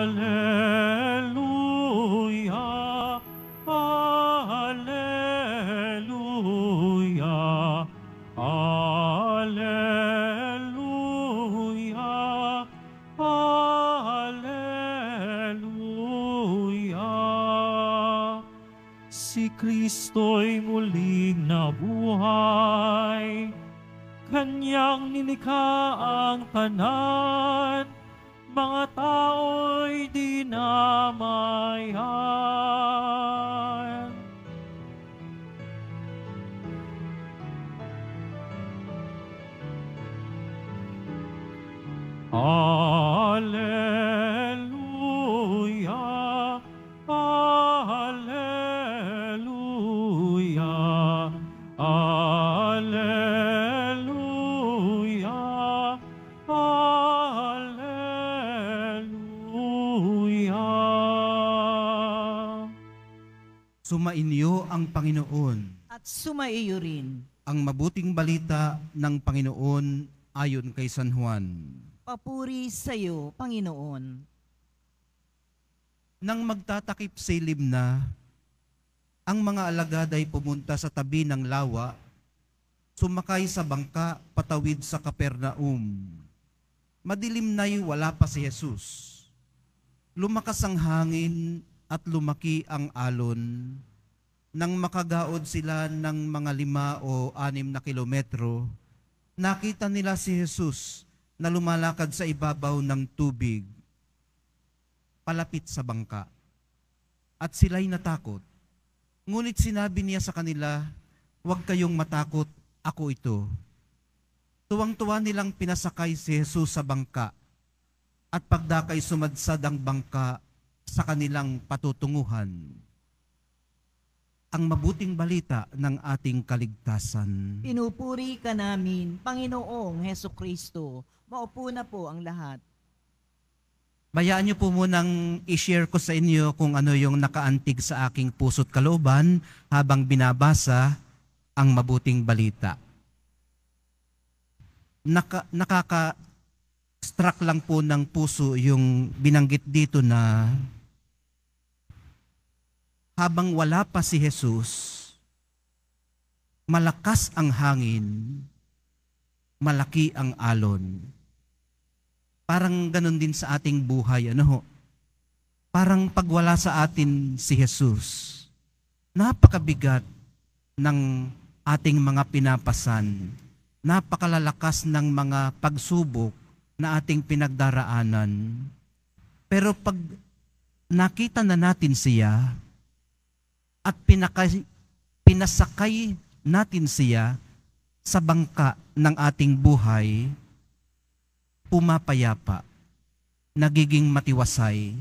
Alleluia, Alleluia, Alleluia, Alleluia. Si Kristo'y muling nabuhay, Kanyang nilikha ang tanan, mga tao'y dinamayan. Oh. Ah. Sumainyo ang Panginoon at sumaiyo rin ang mabuting balita ng Panginoon ayon kay San Juan. Papuri sa iyo, Panginoon. Nang magtatakip silim na, ang mga alagad ay pumunta sa tabi ng lawa, sumakay sa bangka patawid sa Kapernaum. Madilim na'y wala pa si Jesus. Lumakas ang hangin at lumaki ang alon. Nang makagaod sila ng mga lima o anim na kilometro, nakita nila si Jesus na lumalakad sa ibabaw ng tubig, palapit sa bangka. At sila'y natakot. Ngunit sinabi niya sa kanila, huwag kayong matakot, ako ito. Tuwang-tuwa nilang pinasakay si Jesus sa bangka. At pagdakay sumadsad ang bangka, sa kanilang patutunguhan. Ang mabuting balita ng ating kaligtasan. Pinupuri ka namin, Panginoong Heso Kristo. Maupo na po ang lahat. Bayaan niyo po munang i-share ko sa inyo kung ano yung nakaantig sa aking puso't kalooban habang binabasa ang mabuting balita. Naka, nakaka-struck lang po ng puso yung binanggit dito na habang wala pa si Jesus, malakas ang hangin, malaki ang alon. Parang ganun din sa ating buhay, ano ho? Parang pagwala sa atin si Jesus, napakabigat ng ating mga pinapasan, napakalalakas ng mga pagsubok na ating pinagdaraanan. Pero pag nakita na natin siya, at pinakay, pinasakay natin siya sa bangka ng ating buhay, pumapayapa, nagiging matiwasay,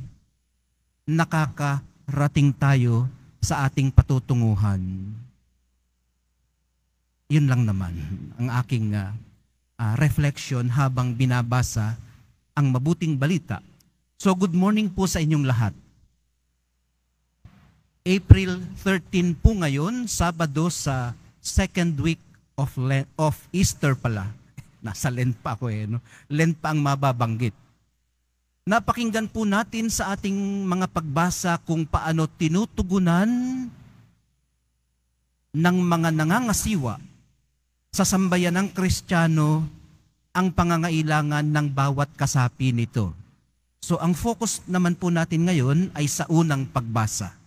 nakakarating tayo sa ating patutunguhan. Yun lang naman ang aking uh, ah, uh, ah, reflection habang binabasa ang mabuting balita. So good morning po sa inyong lahat. April 13 po ngayon, Sabado sa second week of, Lent, of Easter pala. Nasa Lent pa ako eh. No? Lent pa ang mababanggit. Napakinggan po natin sa ating mga pagbasa kung paano tinutugunan ng mga nangangasiwa sa sambayan ng Kristiyano ang pangangailangan ng bawat kasapi nito. So ang focus naman po natin ngayon ay sa unang pagbasa.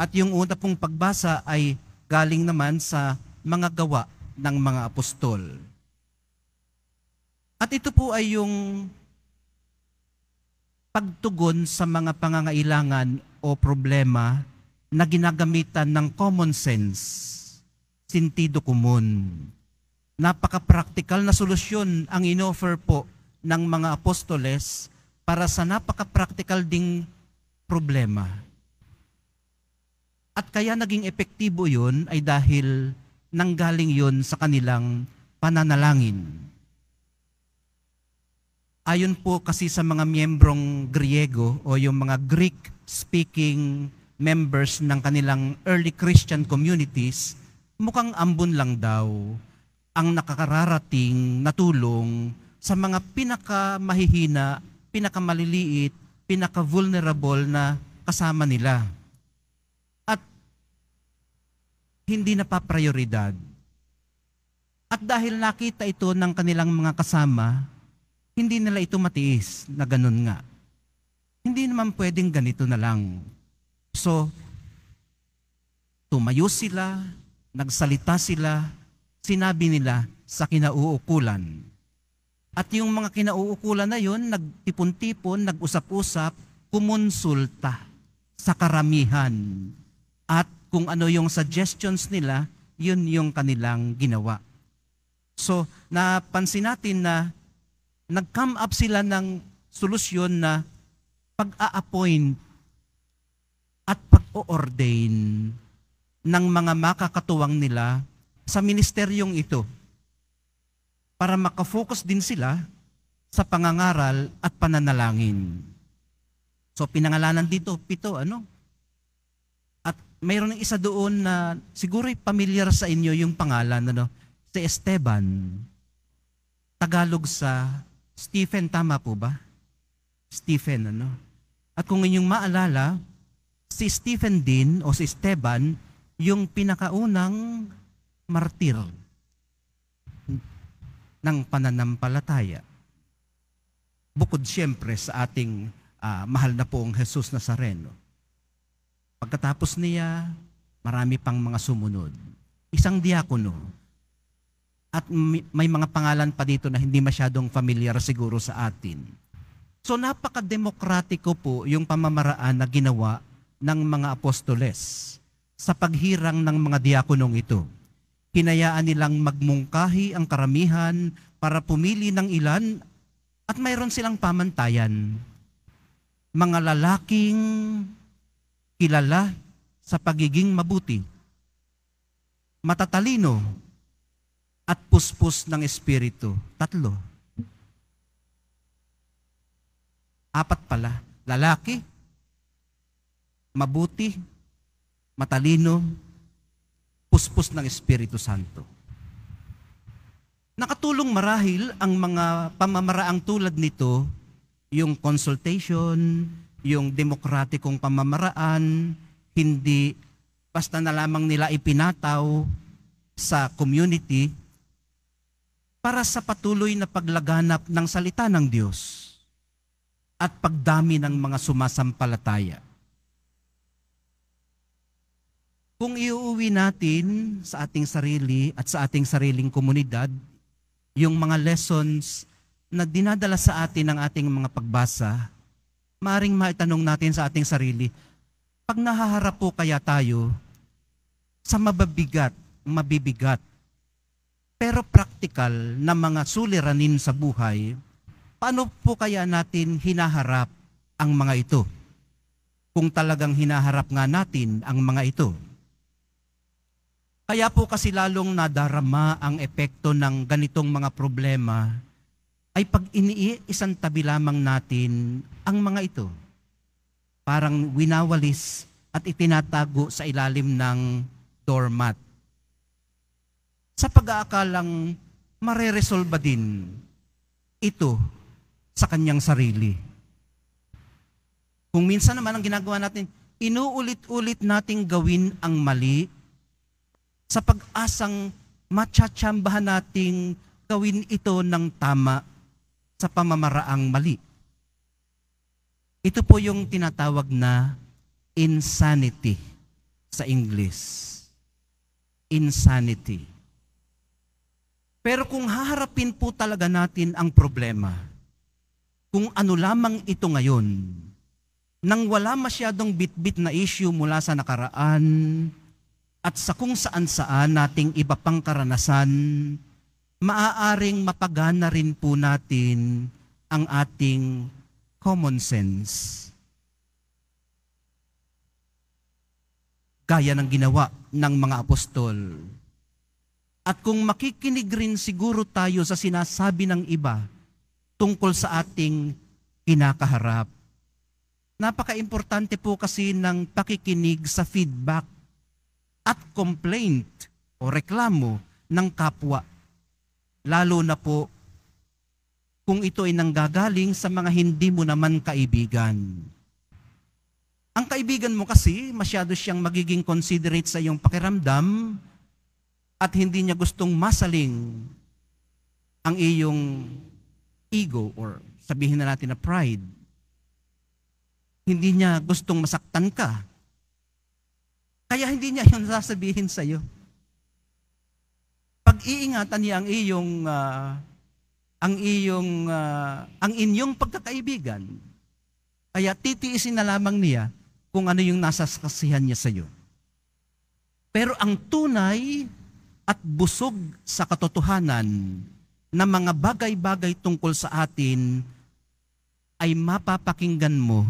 At yung una pong pagbasa ay galing naman sa mga gawa ng mga apostol. At ito po ay yung pagtugon sa mga pangangailangan o problema na ginagamitan ng common sense, sintido kumun. Napaka-practical na solusyon ang inoffer po ng mga apostoles para sa napaka-practical ding problema. At kaya naging epektibo yun ay dahil nanggaling yun sa kanilang pananalangin. Ayon po kasi sa mga miyembrong Griego o yung mga Greek-speaking members ng kanilang early Christian communities, mukhang ambon lang daw ang nakakararating na tulong sa mga pinakamahihina, pinakamaliliit, pinaka-vulnerable na kasama nila. hindi na napaprioridad. At dahil nakita ito ng kanilang mga kasama, hindi nila ito matiis na ganun nga. Hindi naman pwedeng ganito na lang. So, tumayo sila, nagsalita sila, sinabi nila sa kinauukulan. At yung mga kinauukulan na yon, nagtipon-tipon, nag-usap-usap, kumonsulta sa karamihan at kung ano yung suggestions nila, yun yung kanilang ginawa. So, napansin natin na nag-come up sila ng solusyon na pag-a-appoint at pag-o-ordain ng mga makakatuwang nila sa ministeryong ito para makafocus din sila sa pangangaral at pananalangin. So pinangalanan dito, pito, ano? mayroon ng isa doon na siguro pamilyar sa inyo yung pangalan, ano? Si Esteban. Tagalog sa Stephen, tama po ba? Stephen, ano? At kung inyong maalala, si Stephen din o si Esteban, yung pinakaunang martir ng pananampalataya. Bukod siyempre sa ating uh, mahal na poong Jesus Nazareno. Pagkatapos niya, marami pang mga sumunod. Isang diakono. At may mga pangalan pa dito na hindi masyadong familiar siguro sa atin. So napaka-demokratiko po yung pamamaraan na ginawa ng mga apostoles sa paghirang ng mga diakonong ito. Hinayaan nilang magmungkahi ang karamihan para pumili ng ilan at mayroon silang pamantayan. Mga lalaking kilala sa pagiging mabuti, matatalino, at puspos ng Espiritu. Tatlo. Apat pala. Lalaki, mabuti, matalino, puspos ng Espiritu Santo. Nakatulong marahil ang mga pamamaraang tulad nito, yung consultation, yung demokratikong pamamaraan, hindi basta na lamang nila ipinataw sa community para sa patuloy na paglaganap ng salita ng Diyos at pagdami ng mga sumasampalataya. Kung iuwi natin sa ating sarili at sa ating sariling komunidad, yung mga lessons na dinadala sa atin ng ating mga pagbasa, maring maitanong natin sa ating sarili, pag nahaharap po kaya tayo sa mababigat, mabibigat, pero practical na mga suliranin sa buhay, paano po kaya natin hinaharap ang mga ito? Kung talagang hinaharap nga natin ang mga ito. Kaya po kasi lalong nadarama ang epekto ng ganitong mga problema ay pag iniisang tabi lamang natin ang mga ito, parang winawalis at itinatago sa ilalim ng doormat. Sa pag-aakalang mareresolba din ito sa kanyang sarili. Kung minsan naman ang ginagawa natin, inuulit-ulit nating gawin ang mali sa pag-asang machachambahan nating gawin ito ng tama sa pamamaraang mali. Ito po yung tinatawag na insanity sa English. Insanity. Pero kung haharapin po talaga natin ang problema, kung ano lamang ito ngayon, nang wala masyadong bitbit na issue mula sa nakaraan at sa kung saan saan nating iba pang karanasan, maaaring mapagana rin po natin ang ating common sense. Kaya ng ginawa ng mga apostol. At kung makikinig rin siguro tayo sa sinasabi ng iba tungkol sa ating kinakaharap. Napaka-importante po kasi ng pakikinig sa feedback at complaint o reklamo ng kapwa lalo na po kung ito ay nanggagaling sa mga hindi mo naman kaibigan. Ang kaibigan mo kasi, masyado siyang magiging considerate sa iyong pakiramdam at hindi niya gustong masaling ang iyong ego or sabihin na natin na pride. Hindi niya gustong masaktan ka. Kaya hindi niya yung sasabihin sa iyo pag-iingatan niya ang iyong uh, ang iyong uh, ang inyong pagkakaibigan. Kaya titiisin na lamang niya kung ano yung nasa kasihan niya sa iyo. Pero ang tunay at busog sa katotohanan na mga bagay-bagay tungkol sa atin ay mapapakinggan mo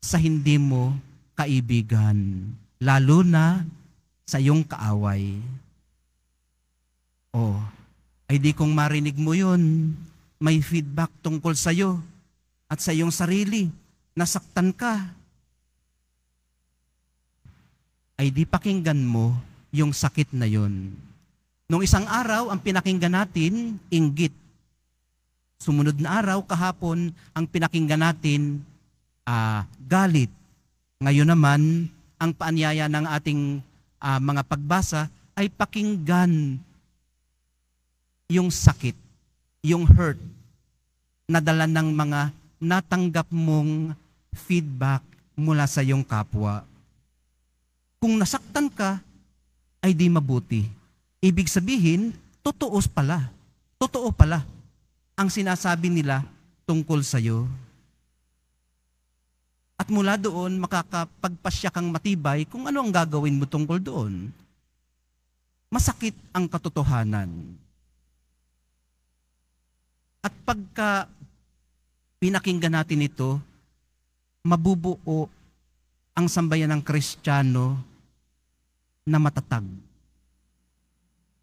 sa hindi mo kaibigan, lalo na sa iyong kaaway. Oh, ay di kong marinig mo yun, may feedback tungkol sa'yo at sa iyong sarili. Nasaktan ka. Ay di pakinggan mo yung sakit na yun. Nung isang araw, ang pinakinggan natin, inggit. Sumunod na araw, kahapon, ang pinakinggan natin, uh, galit. Ngayon naman, ang paanyaya ng ating uh, mga pagbasa ay pakinggan yung sakit, yung hurt, na dala ng mga natanggap mong feedback mula sa iyong kapwa. Kung nasaktan ka, ay di mabuti. Ibig sabihin, totoo pala. Totoo pala ang sinasabi nila tungkol sa iyo. At mula doon, makakapagpasya kang matibay kung ano ang gagawin mo tungkol doon. Masakit ang katotohanan. At pagka pinakinggan natin ito, mabubuo ang sambayan ng Kristiyano na matatag.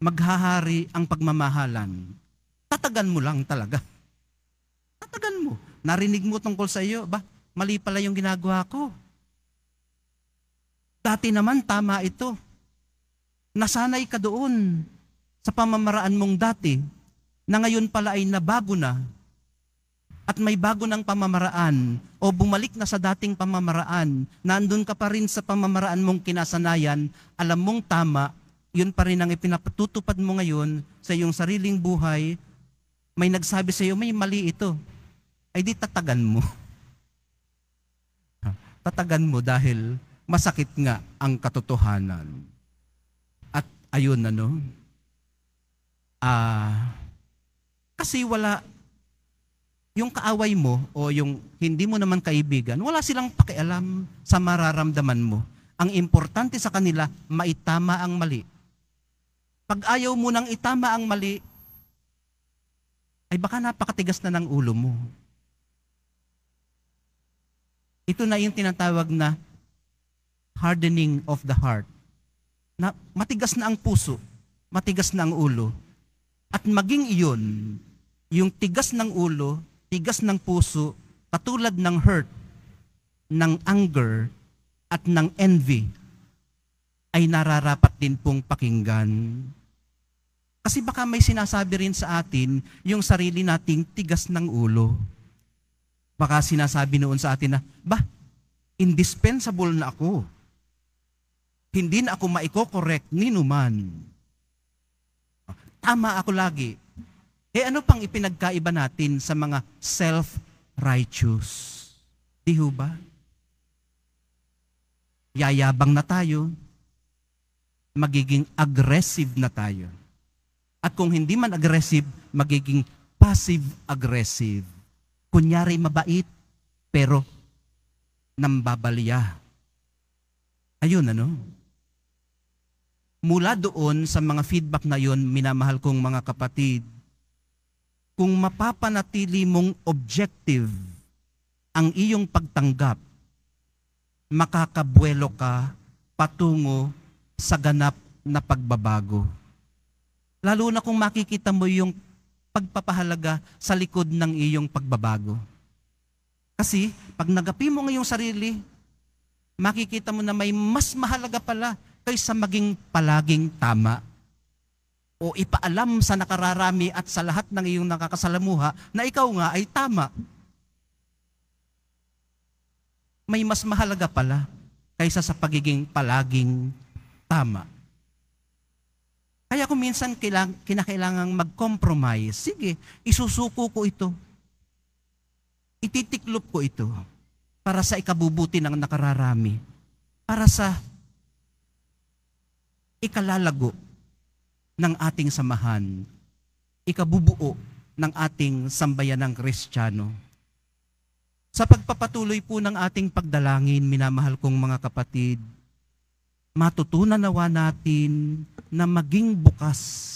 Maghahari ang pagmamahalan. Tatagan mo lang talaga. Tatagan mo. Narinig mo tungkol sa iyo, ba, mali pala yung ginagawa ko. Dati naman tama ito. Nasanay ka doon sa pamamaraan mong dati na ngayon pala ay nabago na at may bago ng pamamaraan o bumalik na sa dating pamamaraan, nandun ka pa rin sa pamamaraan mong kinasanayan, alam mong tama, yun pa rin ang ipinatutupad mo ngayon sa iyong sariling buhay, may nagsabi sa iyo, may mali ito. Ay di tatagan mo. tatagan mo dahil masakit nga ang katotohanan. At ayun ano, ah, uh, kasi wala, yung kaaway mo o yung hindi mo naman kaibigan, wala silang pakialam sa mararamdaman mo. Ang importante sa kanila, maitama ang mali. Pag ayaw mo nang itama ang mali, ay baka napakatigas na ng ulo mo. Ito na yung tinatawag na hardening of the heart. Na matigas na ang puso, matigas na ang ulo. At maging iyon, yung tigas ng ulo, tigas ng puso, katulad ng hurt, ng anger, at ng envy, ay nararapat din pong pakinggan. Kasi baka may sinasabi rin sa atin yung sarili nating tigas ng ulo. Baka sinasabi noon sa atin na, bah, indispensable na ako. Hindi na ako maiko-correct ni numan. Tama ako lagi eh ano pang ipinagkaiba natin sa mga self-righteous? Di ho ba? Yayabang na tayo. Magiging aggressive na tayo. At kung hindi man aggressive, magiging passive-aggressive. Kunyari mabait, pero nambabalya. Ayun ano? Mula doon sa mga feedback na yon, minamahal kong mga kapatid, kung mapapanatili mong objective ang iyong pagtanggap, makakabuelo ka patungo sa ganap na pagbabago. Lalo na kung makikita mo yung pagpapahalaga sa likod ng iyong pagbabago. Kasi pag nagapi mo ngayong sarili, makikita mo na may mas mahalaga pala kaysa maging palaging tama o ipaalam sa nakararami at sa lahat ng iyong nakakasalamuha na ikaw nga ay tama. May mas mahalaga pala kaysa sa pagiging palaging tama. Kaya kung minsan kailang, kinakailangan mag-compromise, sige, isusuko ko ito. Ititiklop ko ito para sa ikabubuti ng nakararami. Para sa ikalalago ng ating samahan, ikabubuo ng ating sambayanang kristyano. Sa pagpapatuloy po ng ating pagdalangin, minamahal kong mga kapatid, matutunan nawa natin na maging bukas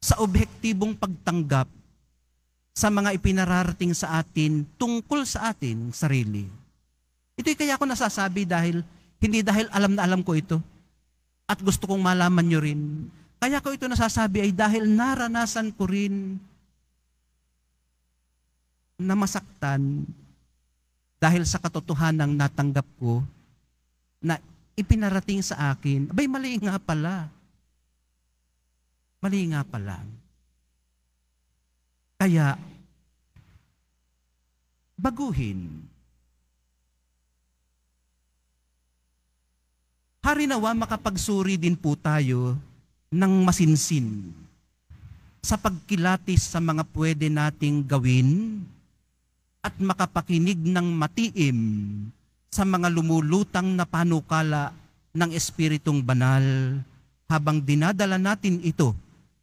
sa objektibong pagtanggap sa mga ipinararating sa atin tungkol sa atin sarili. Ito'y kaya ako nasasabi dahil, hindi dahil alam na alam ko ito at gusto kong malaman nyo rin. Kaya ko ito nasasabi ay dahil naranasan ko rin na masaktan dahil sa katotohanan ng natanggap ko na ipinarating sa akin, abay mali nga pala. Mali nga pala. Kaya, baguhin harinawa makapagsuri din po tayo ng masinsin sa pagkilatis sa mga pwede nating gawin at makapakinig ng matiim sa mga lumulutang na panukala ng Espiritong Banal habang dinadala natin ito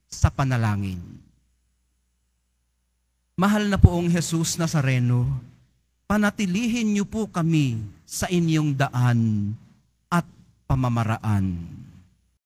sa panalangin. Mahal na poong Jesus Nazareno, panatilihin niyo po kami sa inyong daan pamamaraan.